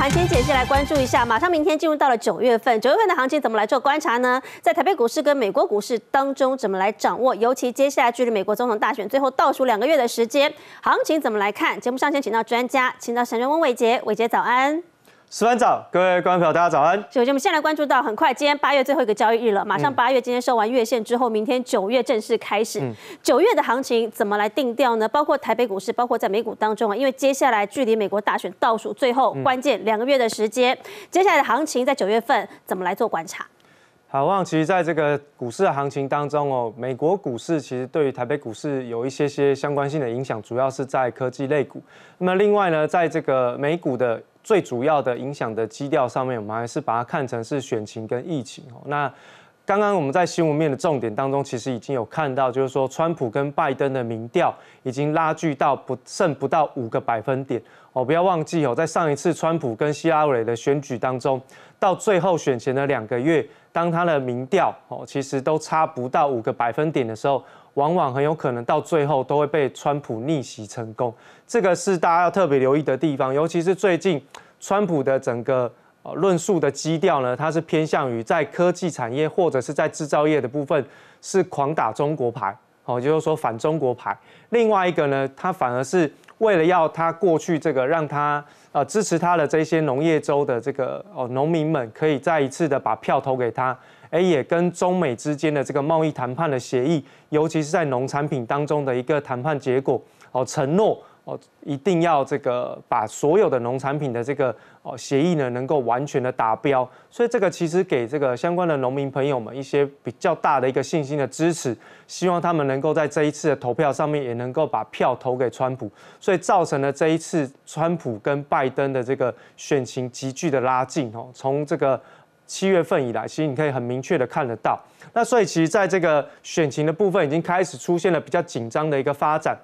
涵青姐析来关注一下，马上明天进入到了九月份，九月份的行情怎么来做观察呢？在台北股市跟美国股市当中怎么来掌握？尤其接下来距离美国总统大选最后倒数两个月的时间，行情怎么来看？节目上先请到专家，请到神人翁伟杰，伟杰早安。十分早，各位观众朋友，大家早安。首先，我们先来关注到，很快今天八月最后一个交易日了，马上八月今天收完月线之后，明天九月正式开始。九月的行情怎么来定调呢？包括台北股市，包括在美股当中啊，因为接下来距离美国大选倒数最后关键两个月的时间，接下来的行情在九月份怎么来做观察？好，望其实在这个股市的行情当中哦，美国股市其实对于台北股市有一些些相关性的影响，主要是在科技类股。那么另外呢，在这个美股的。最主要的影响的基调上面，我们还是把它看成是选情跟疫情哦。那刚刚我们在新闻面的重点当中，其实已经有看到，就是说川普跟拜登的民调已经拉锯到不剩不到五个百分点哦。不要忘记哦，在上一次川普跟希拉蕊的选举当中，到最后选前的两个月，当他的民调哦，其实都差不到五个百分点的时候。往往很有可能到最后都会被川普逆袭成功，这个是大家要特别留意的地方。尤其是最近川普的整个呃论述的基调呢，它是偏向于在科技产业或者是在制造业的部分是狂打中国牌，哦，就是说反中国牌。另外一个呢，他反而是为了要他过去这个让他呃支持他的这些农业州的这个哦农民们可以再一次的把票投给他。哎，也跟中美之间的这个贸易谈判的协议，尤其是在农产品当中的一个谈判结果哦，承诺哦，一定要这个把所有的农产品的这个哦协议呢，能够完全的达标。所以这个其实给这个相关的农民朋友们一些比较大的一个信心的支持，希望他们能够在这一次的投票上面也能够把票投给川普，所以造成了这一次川普跟拜登的这个选情急剧的拉近哦，从这个。七月份以来，其实你可以很明确的看得到，那所以其实在这个选情的部分，已经开始出现了比较紧张的一个发展。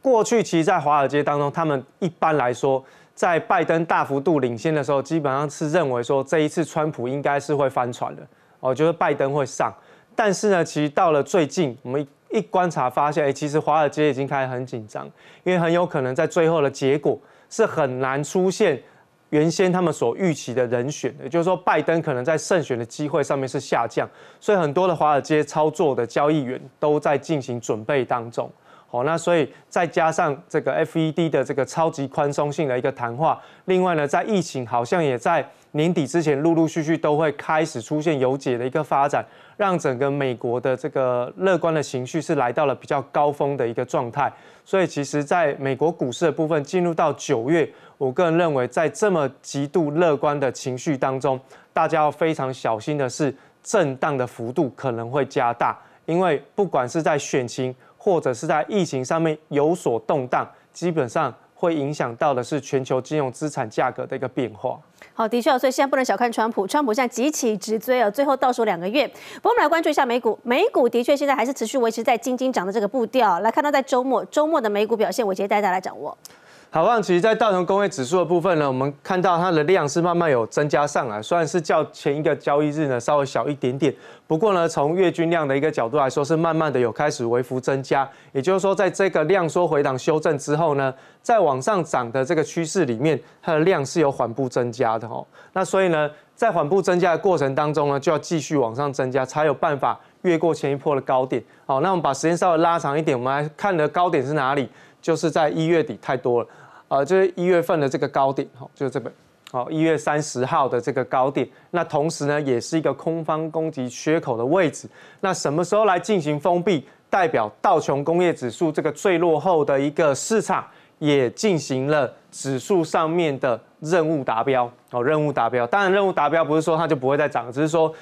过去其实，在华尔街当中，他们一般来说，在拜登大幅度领先的时候，基本上是认为说这一次川普应该是会翻船的，哦，就是拜登会上。但是呢，其实到了最近，我们一观察发现，哎，其实华尔街已经开始很紧张，因为很有可能在最后的结果是很难出现。原先他们所预期的人选，也就是说拜登可能在胜选的机会上面是下降，所以很多的华尔街操作的交易员都在进行准备当中。哦，那所以再加上这个 FED 的这个超级宽松性的一个谈话，另外呢，在疫情好像也在年底之前陆陆续续都会开始出现有解的一个发展，让整个美国的这个乐观的情绪是来到了比较高峰的一个状态。所以其实在美国股市的部分进入到九月。我个人认为，在这么极度乐观的情绪当中，大家要非常小心的是，震荡的幅度可能会加大。因为不管是在选情或者是在疫情上面有所动荡，基本上会影响到的是全球金融资产价格的一个变化。好，的确，所以现在不能小看川普，川普现在急起直追啊，最后倒数两个月。不过我们来关注一下美股，美股的确现在还是持续维持在轻轻涨的这个步调。来看到在周末，周末的美股表现，我直接带大家来掌握。好，那其实，在道琼工业指数的部分呢，我们看到它的量是慢慢有增加上来，虽然是较前一个交易日呢稍微小一点点，不过呢，从月均量的一个角度来说，是慢慢的有开始微幅增加。也就是说，在这个量缩回档修正之后呢，在往上涨的这个趋势里面，它的量是有缓步增加的哈。那所以呢，在缓步增加的过程当中呢，就要继续往上增加，才有办法越过前一波的高点。好，那我们把时间稍微拉长一点，我们来看的高点是哪里？就是在一月底太多了，啊，就是一月份的这个高点，哈，就是这本，好，一月三十号的这个高点，那同时呢，也是一个空方攻击缺口的位置，那什么时候来进行封闭？代表道琼工业指数这个最落后的一个市场也进行了指数上面的任务达标，哦，任务达标，当然任务达标不是说它就不会再涨，只是说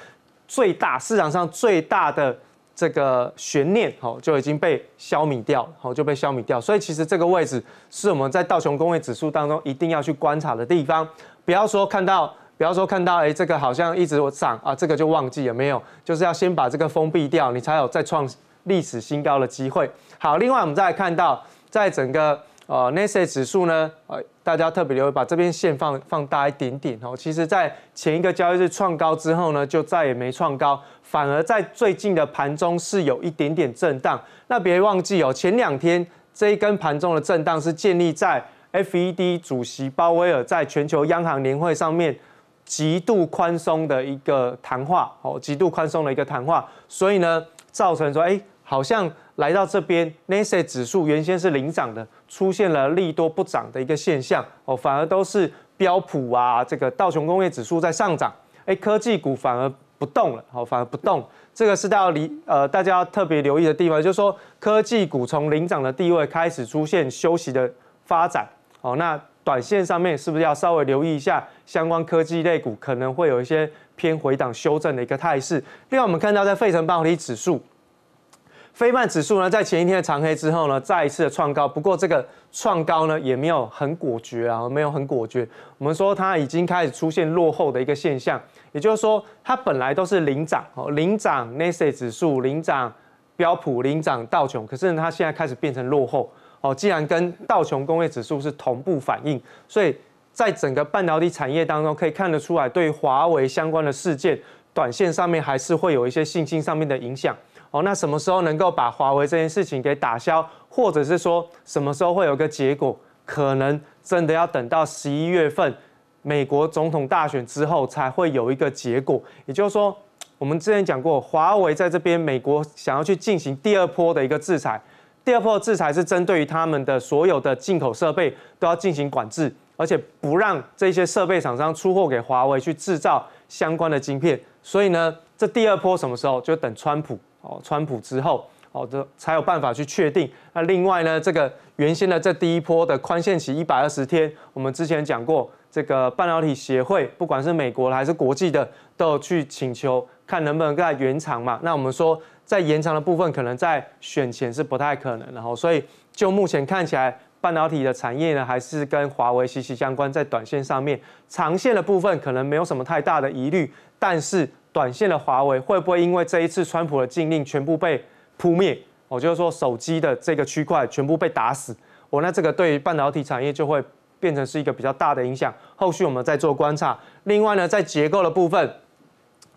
最大市场上最大的。这个悬念好就已经被消弭掉，好就被消弭掉。所以其实这个位置是我们在道琼工业指数当中一定要去观察的地方。不要说看到，不要说看到，哎，这个好像一直涨啊，这个就忘记了没有，就是要先把这个封闭掉，你才有再创历史新高的机会。好，另外我们再看到，在整个。呃，n a s a 指数呢，呃，大家特别留意把这边线放放大一点点哦。其实，在前一个交易日创高之后呢，就再也没创高，反而在最近的盘中是有一点点震荡。那别忘记哦，前两天这一根盘中的震荡是建立在 F E D 主席鲍威尔在全球央行年会上面极度宽松的一个谈话哦，极度宽松的一个谈话，所以呢，造成说，哎，好像。来到这边，n a s a 指数原先是领涨的，出现了利多不涨的一个现象哦，反而都是标普啊，这个道琼工业指数在上涨，哎，科技股反而不动了，好，反而不动，这个是要离呃，大家要特别留意的地方，就是说科技股从领涨的地位开始出现休息的发展哦，那短线上面是不是要稍微留意一下相关科技类股可能会有一些偏回档修正的一个态势？另外，我们看到在费城半导体指数。非曼指数呢，在前一天的长黑之后呢，再一次的创高，不过这个创高呢，也没有很果决啊，没有很果决。我们说它已经开始出现落后的一个现象，也就是说，它本来都是领涨哦，领涨 n a s 克指数，领涨标普，领涨道琼，可是呢它现在开始变成落后哦。既然跟道琼工业指数是同步反应，所以在整个半导体产业当中，可以看得出来，对华为相关的事件，短线上面还是会有一些信心上面的影响。哦，那什么时候能够把华为这件事情给打消，或者是说什么时候会有个结果？可能真的要等到十一月份美国总统大选之后才会有一个结果。也就是说，我们之前讲过，华为在这边美国想要去进行第二波的一个制裁，第二波制裁是针对于他们的所有的进口设备都要进行管制，而且不让这些设备厂商出货给华为去制造相关的晶片。所以呢，这第二波什么时候就等川普。哦，川普之后，哦，这才有办法去确定。那另外呢，这个原先的这第一波的宽限期一百二十天，我们之前讲过，这个半导体协会不管是美国还是国际的，都有去请求看能不能再延长嘛。那我们说，在延长的部分，可能在选前是不太可能的哈。所以就目前看起来，半导体的产业呢，还是跟华为息息相关。在短线上面，长线的部分可能没有什么太大的疑虑，但是。短线的华为会不会因为这一次川普的禁令全部被扑灭？哦，就是说手机的这个区块全部被打死，我那这个对于半导体产业就会变成是一个比较大的影响。后续我们再做观察。另外呢，在结构的部分，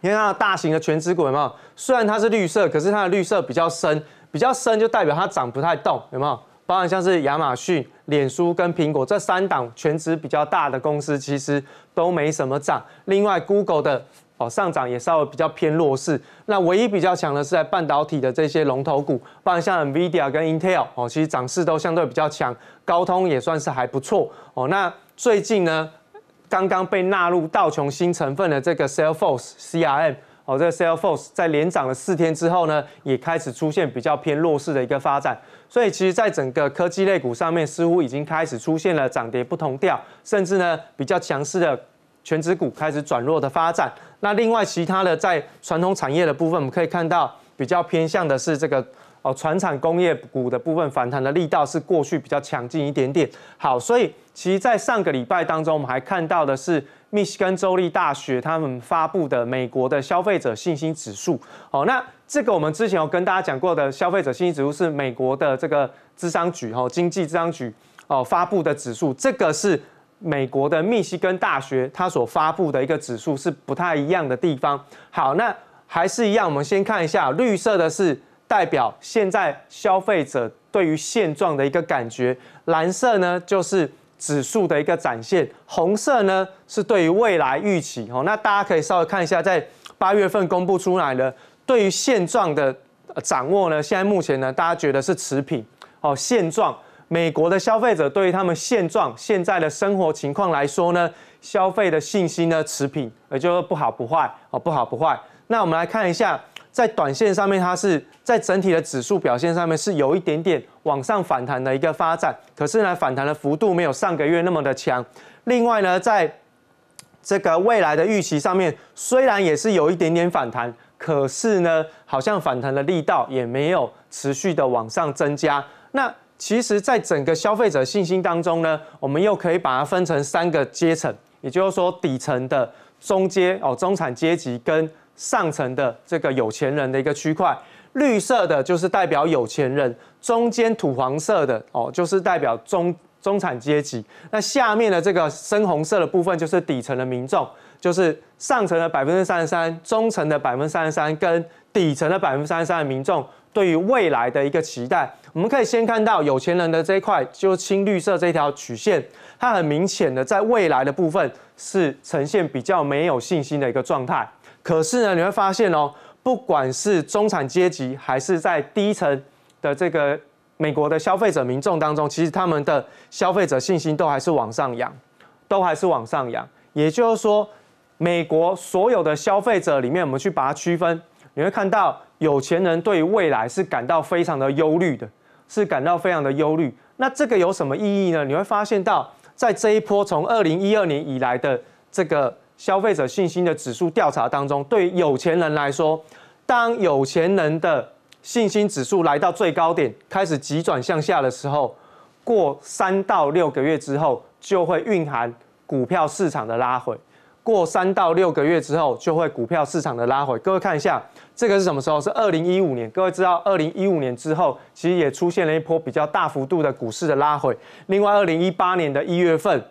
你看它的大型的全职股有没有？虽然它是绿色，可是它的绿色比较深，比较深就代表它涨不太动，有没有？包含像是亚马逊、脸书跟苹果这三档全职比较大的公司，其实都没什么涨。另外，Google 的。哦，上涨也稍微比较偏弱势。那唯一比较强的是在半导体的这些龙头股，不然像 Nvidia 跟 Intel，哦，其实涨势都相对比较强。高通也算是还不错。哦，那最近呢，刚刚被纳入道琼新成分的这个 Salesforce CRM，哦，这个 Salesforce 在连涨了四天之后呢，也开始出现比较偏弱势的一个发展。所以，其实在整个科技类股上面，似乎已经开始出现了涨跌不同调，甚至呢，比较强势的。全职股开始转弱的发展，那另外其他的在传统产业的部分，我们可以看到比较偏向的是这个哦，船产工业股的部分反弹的力道是过去比较强劲一点点。好，所以其实，在上个礼拜当中，我们还看到的是密西根州立大学他们发布的美国的消费者信心指数。哦，那这个我们之前有跟大家讲过的消费者信心指数是美国的这个智商局哦，经济智商局哦发布的指数，这个是。美国的密西根大学它所发布的一个指数是不太一样的地方。好，那还是一样，我们先看一下，绿色的是代表现在消费者对于现状的一个感觉，蓝色呢就是指数的一个展现，红色呢是对于未来预期。哦，那大家可以稍微看一下，在八月份公布出来的对于现状的掌握呢，现在目前呢大家觉得是持平。哦，现状。美国的消费者对于他们现状、现在的生活情况来说呢，消费的信心呢持平，也就是不好不坏哦，不好不坏。那我们来看一下，在短线上面，它是在整体的指数表现上面是有一点点往上反弹的一个发展，可是呢，反弹的幅度没有上个月那么的强。另外呢，在这个未来的预期上面，虽然也是有一点点反弹，可是呢，好像反弹的力道也没有持续的往上增加。那其实，在整个消费者信心当中呢，我们又可以把它分成三个阶层，也就是说，底层的中阶哦，中产阶级跟上层的这个有钱人的一个区块，绿色的就是代表有钱人，中间土黄色的哦，就是代表中中产阶级，那下面的这个深红色的部分就是底层的民众，就是上层的百分之三十三，中层的百分之三十三，跟底层的百分之三十三的民众。对于未来的一个期待，我们可以先看到有钱人的这一块，就是青绿色这条曲线，它很明显的在未来的部分是呈现比较没有信心的一个状态。可是呢，你会发现哦，不管是中产阶级，还是在低层的这个美国的消费者民众当中，其实他们的消费者信心都还是往上扬，都还是往上扬。也就是说，美国所有的消费者里面，我们去把它区分，你会看到。有钱人对未来是感到非常的忧虑的，是感到非常的忧虑。那这个有什么意义呢？你会发现到，在这一波从二零一二年以来的这个消费者信心的指数调查当中，对有钱人来说，当有钱人的信心指数来到最高点，开始急转向下的时候，过三到六个月之后，就会蕴含股票市场的拉回。过三到六个月之后，就会股票市场的拉回。各位看一下，这个是什么时候？是二零一五年。各位知道，二零一五年之后，其实也出现了一波比较大幅度的股市的拉回。另外，二零一八年的一月份，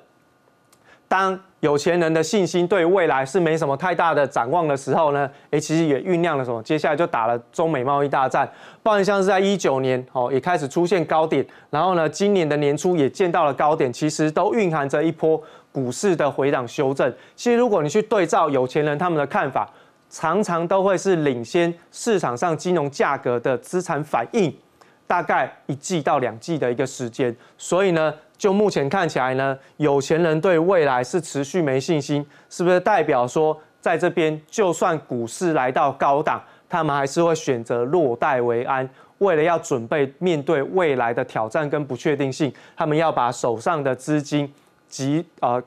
当有钱人的信心对未来是没什么太大的展望的时候呢，诶，其实也酝酿了什么？接下来就打了中美贸易大战。不然像是在一九年，哦，也开始出现高点。然后呢，今年的年初也见到了高点，其实都蕴含着一波。股市的回档修正，其实如果你去对照有钱人他们的看法，常常都会是领先市场上金融价格的资产反应，大概一季到两季的一个时间。所以呢，就目前看起来呢，有钱人对未来是持续没信心，是不是代表说，在这边就算股市来到高档，他们还是会选择落袋为安？为了要准备面对未来的挑战跟不确定性，他们要把手上的资金。集啊，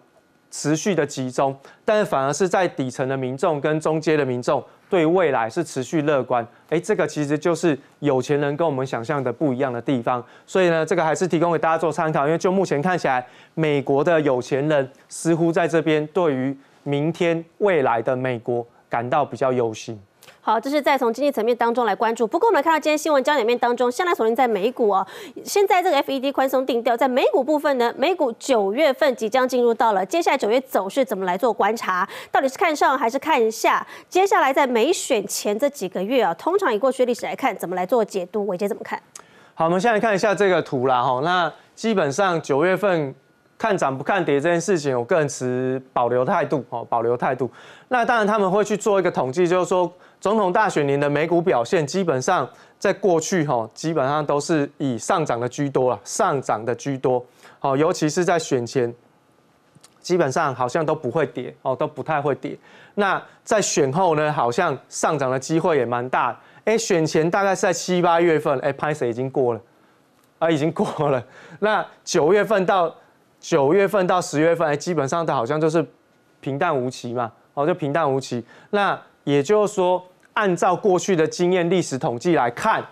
持续的集中，但是反而是在底层的民众跟中阶的民众对未来是持续乐观。哎，这个其实就是有钱人跟我们想象的不一样的地方。所以呢，这个还是提供给大家做参考，因为就目前看起来，美国的有钱人似乎在这边对于明天未来的美国感到比较忧心。好，这是在从经济层面当中来关注。不过我们看到今天新闻焦点面当中，现在索林在美股哦。现在这个 F E D 宽松定调，在美股部分呢，美股九月份即将进入到了，接下来九月走势怎么来做观察？到底是看上还是看一下？接下来在美选前这几个月啊，通常以过去历史来看，怎么来做解读？伟杰怎么看？好，我们现在看一下这个图啦。哦，那基本上九月份看涨不看跌这件事情，我个人持保留态度。哦，保留态度。那当然他们会去做一个统计，就是说。总统大选年的美股表现，基本上在过去哈，基本上都是以上涨的居多啊，上涨的居多。好，尤其是在选前，基本上好像都不会跌哦，都不太会跌。那在选后呢，好像上涨的机会也蛮大。哎，选前大概是在七八月份，哎 p e 已经过了啊，已经过了。那九月份到九月份到十月份，哎，基本上都好像就是平淡无奇嘛，哦，就平淡无奇。那也就是说，按照过去的经验、历史统计来看，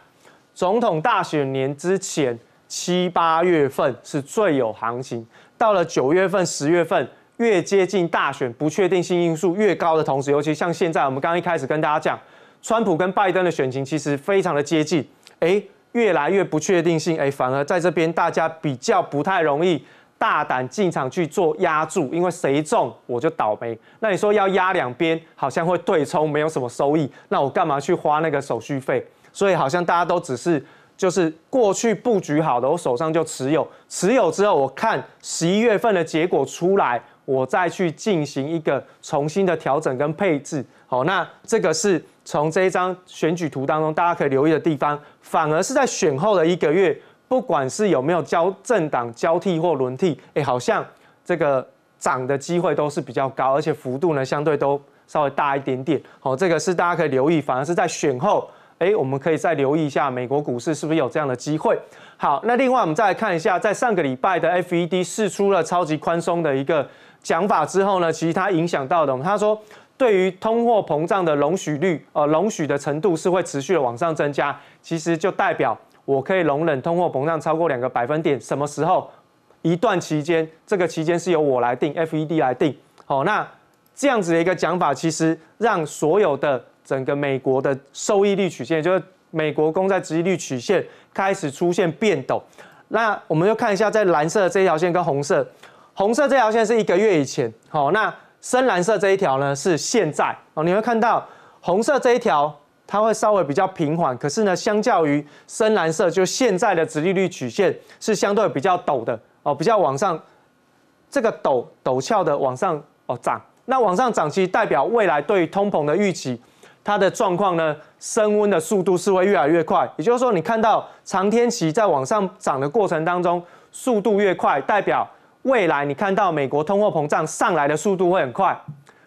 总统大选年之前七八月份是最有行情，到了九月份、十月份，越接近大选，不确定性因素越高的同时，尤其像现在，我们刚刚一开始跟大家讲，川普跟拜登的选情其实非常的接近，诶越来越不确定性，诶反而在这边大家比较不太容易。大胆进场去做压注，因为谁中我就倒霉。那你说要压两边，好像会对冲，没有什么收益。那我干嘛去花那个手续费？所以好像大家都只是就是过去布局好的，我手上就持有，持有之后我看十一月份的结果出来，我再去进行一个重新的调整跟配置。好，那这个是从这一张选举图当中大家可以留意的地方，反而是在选后的一个月。不管是有没有交政党交替或轮替，哎，好像这个涨的机会都是比较高，而且幅度呢相对都稍微大一点点。好，这个是大家可以留意。反而是在选后，哎，我们可以再留意一下美国股市是不是有这样的机会。好，那另外我们再来看一下，在上个礼拜的 FED 试出了超级宽松的一个讲法之后呢，其实它影响到的，他说对于通货膨胀的容许率，呃，容许的程度是会持续的往上增加，其实就代表。我可以容忍通货膨胀超过两个百分点，什么时候一段期间，这个期间是由我来定，F E D 来定。好，那这样子的一个讲法，其实让所有的整个美国的收益率曲线，就是美国公债收益率曲线开始出现变动。那我们就看一下，在蓝色这条线跟红色，红色这条线是一个月以前，好，那深蓝色这一条呢是现在。哦，你会看到红色这一条。它会稍微比较平缓，可是呢，相较于深蓝色，就现在的直利率曲线是相对比较陡的哦，比较往上，这个陡陡峭的往上哦涨。那往上涨期代表未来对通膨的预期，它的状况呢升温的速度是会越来越快。也就是说，你看到长天期在往上涨的过程当中，速度越快，代表未来你看到美国通货膨胀上来的速度会很快。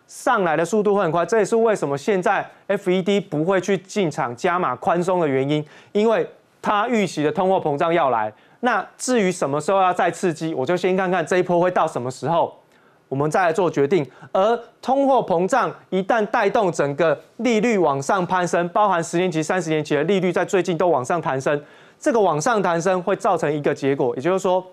上来的速度会很快，这也是为什么现在 F E D 不会去进场加码宽松的原因，因为它预期的通货膨胀要来。那至于什么时候要再刺激，我就先看看这一波会到什么时候，我们再来做决定。而通货膨胀一旦带动整个利率往上攀升，包含十年期、三十年期的利率在最近都往上弹升，这个往上弹升会造成一个结果，也就是说，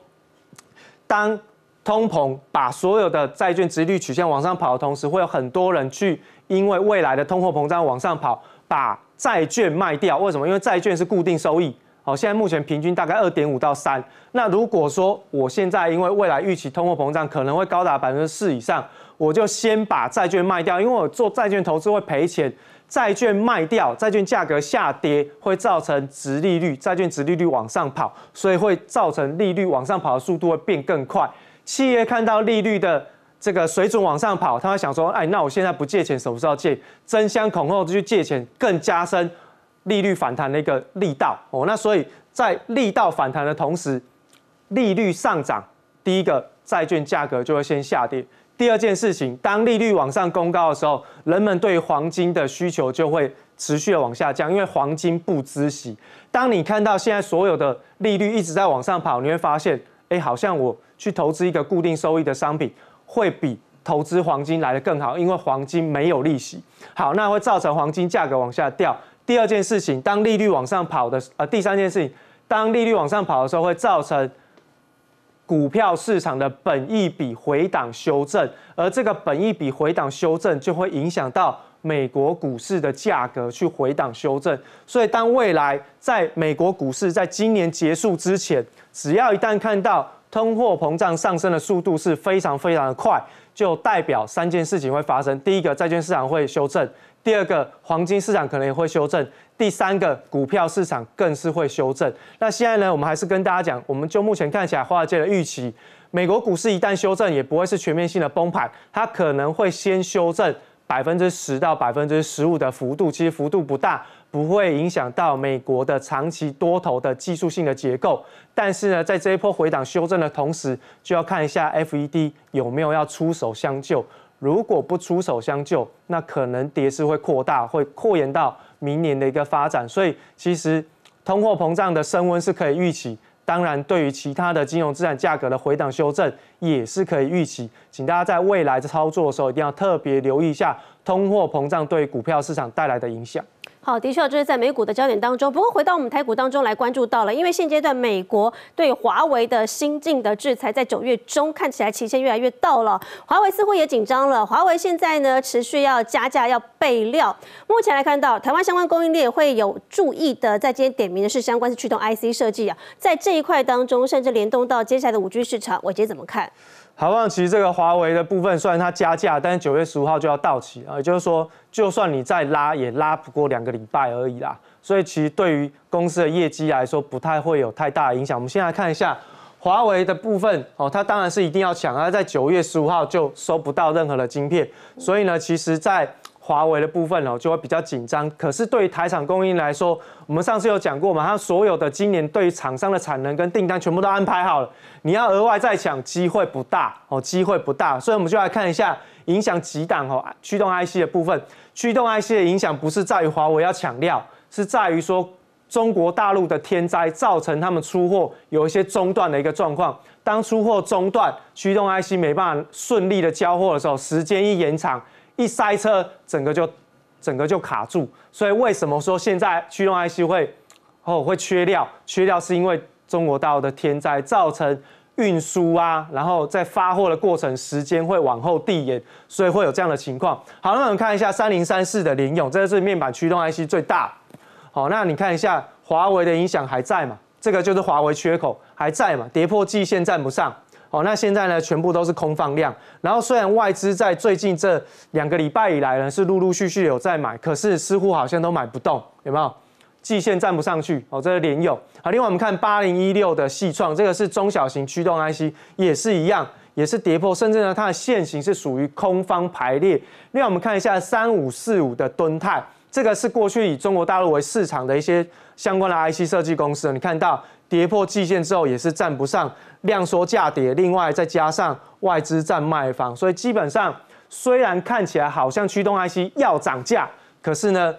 当通膨把所有的债券殖率曲线往上跑的同时，会有很多人去因为未来的通货膨胀往上跑，把债券卖掉。为什么？因为债券是固定收益。好，现在目前平均大概二点五到三。那如果说我现在因为未来预期通货膨胀可能会高达百分之四以上，我就先把债券卖掉，因为我做债券投资会赔钱。债券卖掉，债券价格下跌会造成殖利率，债券殖利率往上跑，所以会造成利率往上跑的速度会变更快。企业看到利率的这个水准往上跑，他会想说：“哎，那我现在不借钱，什么时候借？”争相恐后就去借钱，更加深利率反弹的一个力道哦。那所以在力道反弹的同时，利率上涨，第一个债券价格就会先下跌。第二件事情，当利率往上攻高的时候，人们对黄金的需求就会持续的往下降，因为黄金不知息。当你看到现在所有的利率一直在往上跑，你会发现：“哎，好像我。”去投资一个固定收益的商品，会比投资黄金来的更好，因为黄金没有利息。好，那会造成黄金价格往下掉。第二件事情，当利率往上跑的，呃，第三件事情，当利率往上跑的时候，会造成股票市场的本一笔回档修正，而这个本一笔回档修正就会影响到美国股市的价格去回档修正。所以，当未来在美国股市在今年结束之前，只要一旦看到，通货膨胀上升的速度是非常非常的快，就代表三件事情会发生：第一个，债券市场会修正；第二个，黄金市场可能也会修正；第三个，股票市场更是会修正。那现在呢，我们还是跟大家讲，我们就目前看起来华尔街的预期，美国股市一旦修正，也不会是全面性的崩盘，它可能会先修正。百分之十到百分之十五的幅度，其实幅度不大，不会影响到美国的长期多头的技术性的结构。但是呢，在这一波回档修正的同时，就要看一下 F E D 有没有要出手相救。如果不出手相救，那可能跌势会扩大，会扩延到明年的一个发展。所以，其实通货膨胀的升温是可以预期。当然，对于其他的金融资产价格的回档修正也是可以预期。请大家在未来在操作的时候，一定要特别留意一下通货膨胀对股票市场带来的影响。好，的确就是在美股的焦点当中。不过回到我们台股当中来关注到了，因为现阶段美国对华为的新进的制裁，在九月中看起来期限越来越到了，华为似乎也紧张了。华为现在呢持续要加价，要备料。目前来看到台湾相关供应链会有注意的，在今天点名的是相关是驱动 IC 设计啊，在这一块当中，甚至联动到接下来的五 G 市场，我姐怎么看？好，其实这个华为的部分，虽然它加价，但是九月十五号就要到期啊，也就是说，就算你再拉，也拉不过两个礼拜而已啦。所以其实对于公司的业绩来说，不太会有太大影响。我们先来看一下华为的部分哦，它当然是一定要抢啊，在九月十五号就收不到任何的晶片，所以呢，其实，在华为的部分哦就会比较紧张，可是对台厂供应来说，我们上次有讲过嘛，它所有的今年对厂商的产能跟订单全部都安排好了，你要额外再抢机会不大哦，机会不大，所以我们就来看一下影响几档哦，驱动 IC 的部分，驱动 IC 的影响不是在于华为要抢料，是在于说中国大陆的天灾造成他们出货有一些中断的一个状况，当出货中断，驱动 IC 没办法顺利的交货的时候，时间一延长。一塞车，整个就整个就卡住，所以为什么说现在驱动 IC 会哦会缺料？缺料是因为中国大陆的天灾造成运输啊，然后在发货的过程时间会往后递延，所以会有这样的情况。好，那我们看一下三零三四的联用，这个是面板驱动 IC 最大。好，那你看一下华为的影响还在吗？这个就是华为缺口还在吗？跌破季线站不上。哦，那现在呢，全部都是空放量。然后虽然外资在最近这两个礼拜以来呢，是陆陆续续有在买，可是似乎好像都买不动，有没有？季线站不上去。哦，这是联友。好，另外我们看八零一六的细创，这个是中小型驱动 IC，也是一样，也是跌破，甚至呢它的线型是属于空方排列。另外我们看一下三五四五的敦泰，这个是过去以中国大陆为市场的一些相关的 IC 设计公司，你看到。跌破季线之后也是站不上量缩价跌，另外再加上外资站卖方，所以基本上虽然看起来好像驱动 IC 要涨价，可是呢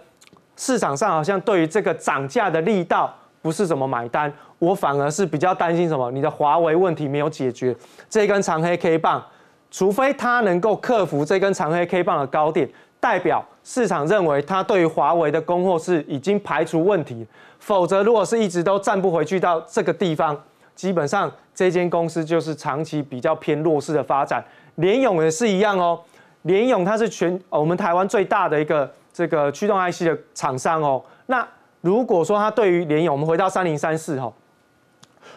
市场上好像对于这个涨价的力道不是怎么买单，我反而是比较担心什么，你的华为问题没有解决，这根长黑 K 棒，除非它能够克服这根长黑 K 棒的高点，代表。市场认为它对于华为的供货是已经排除问题，否则如果是一直都站不回去到这个地方，基本上这间公司就是长期比较偏弱势的发展。联勇也是一样哦，联勇它是全我们台湾最大的一个这个驱动 IC 的厂商哦。那如果说它对于联勇，我们回到三零三四吼，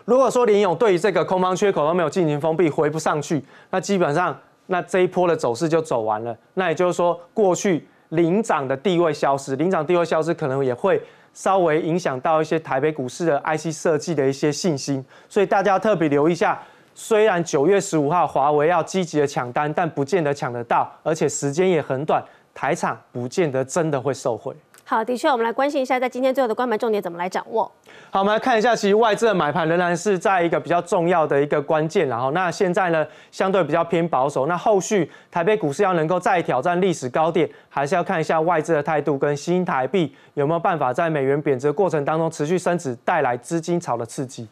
如果说联勇对于这个空方缺口都没有进行封闭，回不上去，那基本上那这一波的走势就走完了。那也就是说过去。领涨的地位消失，领涨地位消失，可能也会稍微影响到一些台北股市的 IC 设计的一些信心，所以大家特别留意一下。虽然九月十五号华为要积极的抢单，但不见得抢得到，而且时间也很短，台场不见得真的会受惠。好，的确，我们来关心一下，在今天最后的关门重点怎么来掌握？好，我们来看一下，其实外资的买盘仍然是在一个比较重要的一个关键，然后那现在呢，相对比较偏保守，那后续台北股市要能够再挑战历史高点，还是要看一下外资的态度跟新台币有没有办法在美元贬值过程当中持续升值，带来资金潮的刺激。